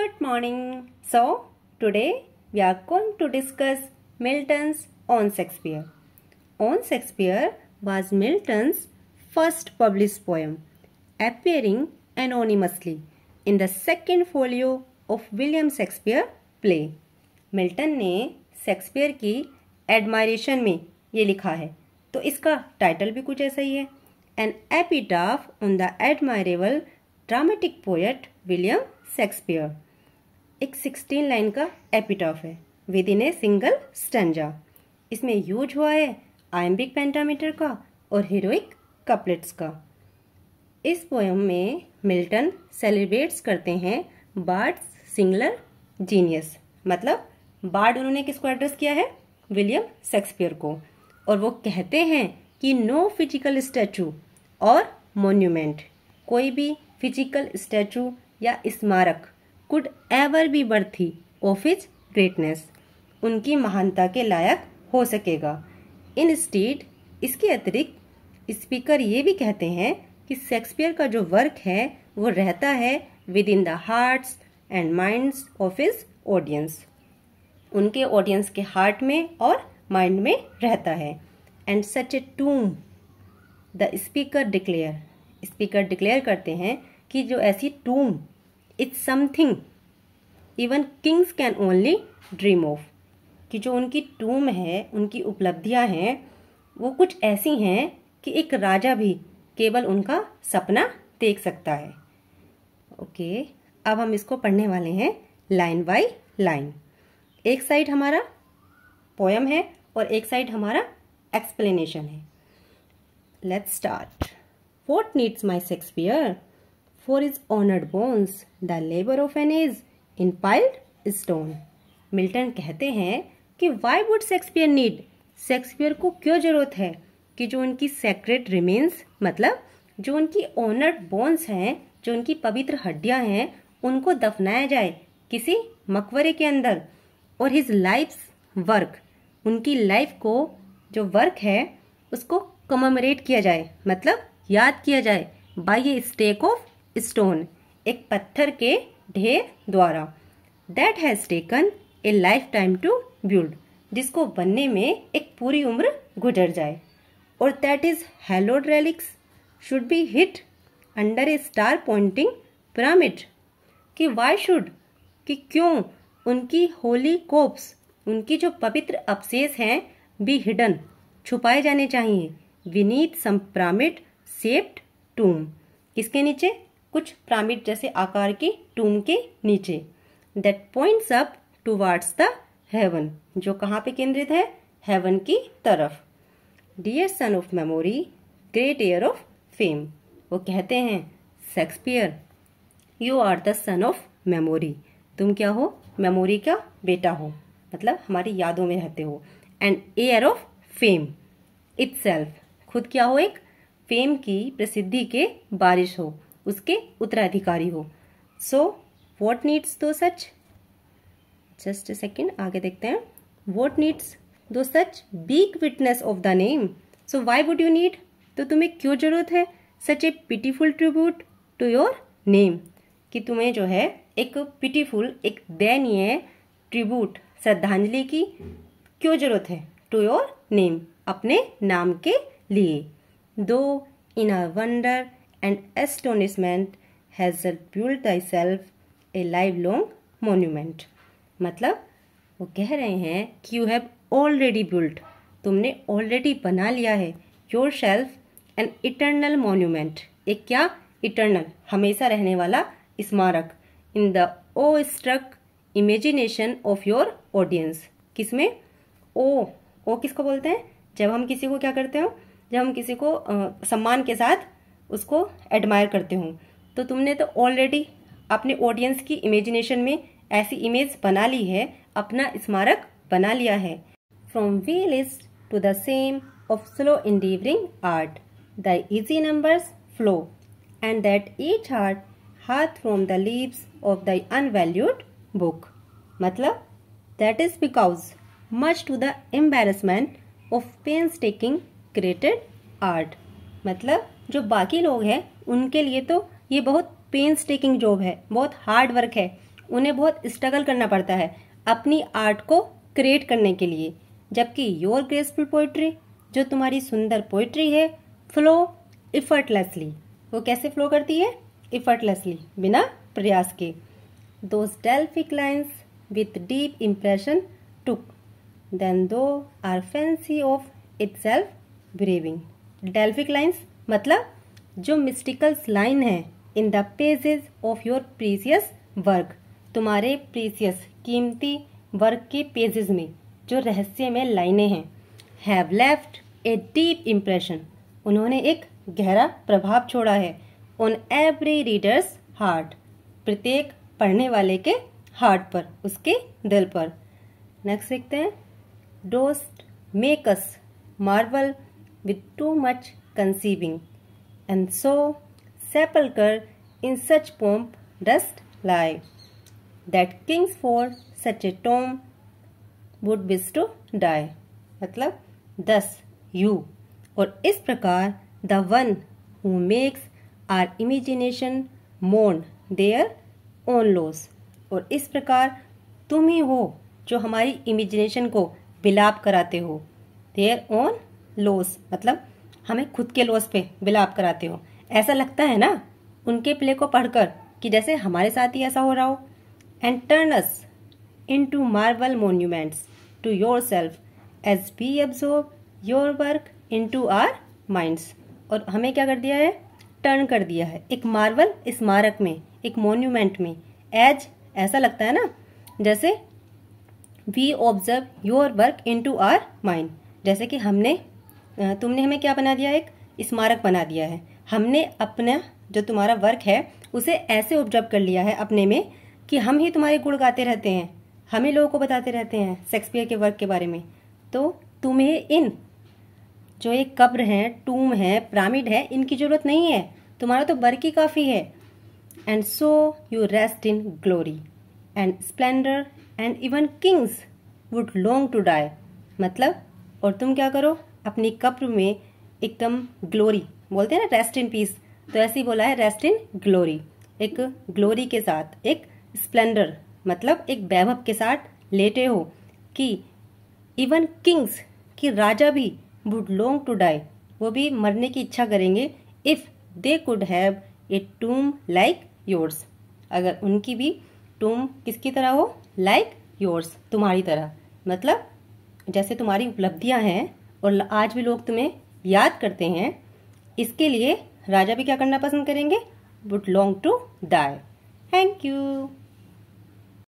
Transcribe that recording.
Good morning. So, today we are going to discuss Milton's On Shakespeare. On Shakespeare was Milton's first published poem, appearing anonymously in the second folio of William Shakespeare play. milton ne shakespeare ki admiration mein ye likha hai to iska title bhi kuch aisa hi hai an epitaph on the admirable dramatic poet william Shakespeare एक sixteen line का epitaph है within a single stanza इसमें use हुआ है iambic pentameter का और heroic couplets का इस पोएम में मिल्टन सेलिब्रेट्स करते हैं बार्ड्स सिंगलर जीनियस मतलब बार्ड उन्होंने किसको एड्रेस किया है विलियम शेक्सपियर को और वो कहते हैं कि नो फिजिकल स्टैचू और मोन्यूमेंट कोई भी फिजिकल स्टैचू या स्मारक could ever be worthy of his greatness उनकी महानता के लायक हो सकेगा इन स्टेट इसके अतिरिक्त स्पीकर ये भी कहते हैं कि शेक्सपियर का जो वर्क है वो रहता है within the hearts and minds of his audience उनके ऑडियंस के हार्ट में और माइंड में रहता है and such a tomb the speaker declare speaker declare करते हैं कि जो ऐसी tomb it's something even kings can only dream of कि जो उनकी टूम है उनकी उपलब्धियां हैं वो कुछ ऐसी हैं कि एक राजा भी केवल उनका सपना देख सकता है ओके okay, अब हम इसको पढ़ने वाले हैं लाइन बाय लाइन एक साइड हमारा पोयम है और एक साइड हमारा एक्सप्लेनेशन है let's start what needs my Shakespeare for his honoured bones the labour of an age in piled stone Milton कहते हैं कि why would Shakespeare need Shakespeare को क्यों ज़रूरत है कि जो उनकी सेक्रेट रिमेन्स मतलब जो उनकी ऑनर्ड बोन्स हैं जो उनकी पवित्र हड्डियां हैं उनको दफनाया जाए किसी मकबरे के अंदर और हिज लाइफ वर्क उनकी लाइफ को जो वर्क है उसको कमोमरेट किया जाए मतलब याद किया जाए by a stack of stone एक पत्थर के ढेर द्वारा that has taken a lifetime to build जिसको बनने में एक पूरी उम्र गुजर जाए और that is hallowed relics should be hid under a star pointing pyramid कि वाई शुड कि क्यों उनकी होली कोप्स उनकी जो पवित्र अवशेष हैं बी हिडन छुपाए जाने चाहिए विनीत सम पिरामिड सेप्ड टूम इसके नीचे कुछ पिरामिड जैसे आकार के टूम के नीचे that points up towards the heaven जो कहाँ पे केंद्रित है हेवन की तरफ dear son of memory great heir of fame वो कहते हैं Shakespeare you are the son of memory तुम क्या हो मेमोरी का बेटा हो मतलब हमारी यादों में रहते हो and heir of fame it's खुद क्या हो एक फेम की प्रसिद्धि के बारिश हो उसके उत्तराधिकारी हो so what needs thou such just second आगे देखते हैं what needs thou such weak witness of the name so why would you need तो तुम्हें क्यों जरूरत है such a pitiful tribute to your name कि तुम्हें जो है एक पिटीफुल एक दयनीय ट्रिब्यूट श्रद्धांजलि की क्यों जरूरत है टू योर नेम अपने नाम के लिए thou in a wonder and astonishment has built thyself a lifelong monument मतलब वो कह रहे हैं कि यू हैव ऑलरेडी बिल्ट तुमने ऑलरेडी बना लिया है yourself an eternal monument एक क्या इटर्नल हमेशा रहने वाला स्मारक in the awestruck imagination of your audience किसमें ओ ओ किसको बोलते हैं जब हम किसी को क्या करते हो जब हम किसी को आ, सम्मान के साथ उसको एडमायर करते हूँ तो तुमने तो ऑलरेडी अपने ऑडियंस की इमेजिनेशन में ऐसी इमेज बना ली है अपना स्मारक बना लिया है from whilst to the shame of slow in endeavouring art the easy numbers flow and that each heart hath from the leaves of the unvalued book मतलब that is because much to the embarrassment of pains taking created art मतलब जो बाकी लोग हैं उनके लिए तो ये बहुत पेंस टेकिंग जॉब है बहुत हार्ड वर्क है उन्हें बहुत स्ट्रगल करना पड़ता है अपनी आर्ट को क्रिएट करने के लिए जबकि योर ग्रेसफुल पोइट्री जो तुम्हारी सुंदर पोइट्री है फ्लो इफर्टलेसली वो कैसे फ्लो करती है इफर्टलेसली बिना प्रयास के those Delphic lines with deep impression took then thou are fancy of of self bereaving Delphic lines मतलब जो मिस्टिकल्स लाइन है in the pages of your precious work तुम्हारे प्रीसियस कीमती वर्क के पेजेस में जो रहस्य में लाइनें हैं have left a deep impression उन्होंने एक गहरा प्रभाव छोड़ा है ऑन एवरी रीडर्स हार्ट प्रत्येक पढ़ने वाले के हार्ट पर उसके दिल पर नेक्स्ट देखते हैं dost make us marble with too much conceiving. And so, sepulchre in such pomp dost lie, that kings for such a tomb would bestow die. मतलब दस यू और इस प्रकार the one who makes our imagination moan their own loss और इस प्रकार तुम ही हो जो हमारी इमेजिनेशन को विलाप कराते हो देयर ओन लॉस मतलब हमें खुद के लॉस पे बिलाप कराते हो ऐसा लगता है ना उनके प्ले को पढ़कर कि जैसे हमारे साथ ही ऐसा हो रहा हो and turn us into marble monuments to yourself as be absorb your work into our minds और हमें क्या कर दिया है टर्न कर दिया है एक मार्बल स्मारक में एक मोन्यूमेंट में एज ऐसा लगता है ना जैसे we observe your work into our mind जैसे कि हमने तुमने हमें क्या बना दिया एक स्मारक बना दिया है हमने अपना जो तुम्हारा वर्क है उसे ऐसे ऑब्जर्व कर लिया है अपने में कि हम ही तुम्हारे गुण गाते रहते हैं हम ही लोगों को बताते रहते हैं शेक्सपियर के वर्क के बारे में तो तुम्हें इन जो ये कब्र हैं टूम है पिरामिड है इनकी ज़रूरत नहीं है तुम्हारा तो वर्क ही काफ़ी है and so you rest in glory and splendour and even kings would long to die मतलब और तुम क्या करो अपनी कब्र में एकदम ग्लोरी बोलते हैं ना रेस्ट इन पीस तो ऐसे ही बोला है रेस्ट इन ग्लोरी एक ग्लोरी के साथ एक स्प्लेंडर मतलब एक वैभव के साथ लेटे हो कि इवन किंग्स कि राजा भी वुड लॉन्ग टू डाई वो भी मरने की इच्छा करेंगे if they could have a tomb like yours अगर उनकी भी टूम किसकी तरह हो लाइक like योर्स तुम्हारी तरह मतलब जैसे तुम्हारी उपलब्धियां हैं और आज भी लोग तुम्हें याद करते हैं इसके लिए राजा भी क्या करना पसंद करेंगे would long to die thank you